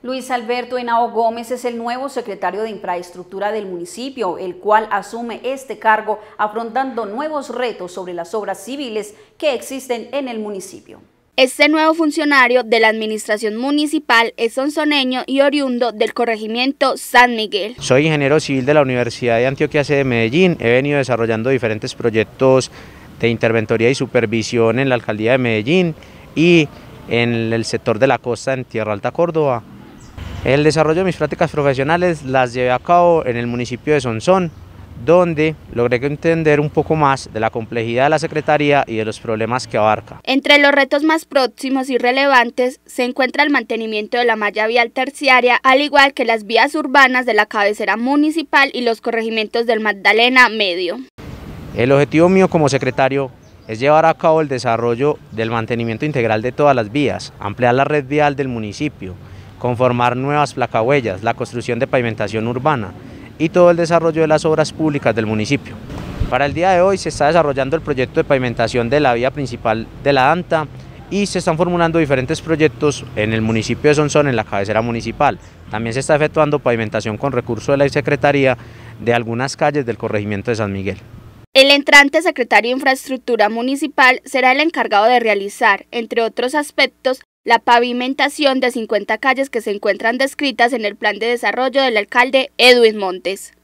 Luis Alberto Henao Gómez es el nuevo secretario de Infraestructura del municipio, el cual asume este cargo afrontando nuevos retos sobre las obras civiles que existen en el municipio. Este nuevo funcionario de la administración municipal es sonsoneño y oriundo del corregimiento San Miguel. Soy ingeniero civil de la Universidad de Antioquia C de Medellín. He venido desarrollando diferentes proyectos de interventoría y supervisión en la alcaldía de Medellín y en el sector de la costa en Tierra Alta Córdoba. El desarrollo de mis prácticas profesionales las llevé a cabo en el municipio de Sonsón, donde logré entender un poco más de la complejidad de la Secretaría y de los problemas que abarca. Entre los retos más próximos y relevantes se encuentra el mantenimiento de la malla vial terciaria, al igual que las vías urbanas de la cabecera municipal y los corregimientos del Magdalena Medio. El objetivo mío como secretario es llevar a cabo el desarrollo del mantenimiento integral de todas las vías, ampliar la red vial del municipio, conformar nuevas placahuellas, la construcción de pavimentación urbana y todo el desarrollo de las obras públicas del municipio. Para el día de hoy se está desarrollando el proyecto de pavimentación de la vía principal de la ANTA y se están formulando diferentes proyectos en el municipio de Sonsón, en la cabecera municipal. También se está efectuando pavimentación con recursos de la Secretaría de algunas calles del corregimiento de San Miguel. El entrante secretario de Infraestructura Municipal será el encargado de realizar, entre otros aspectos, la pavimentación de 50 calles que se encuentran descritas en el plan de desarrollo del alcalde Edwin Montes.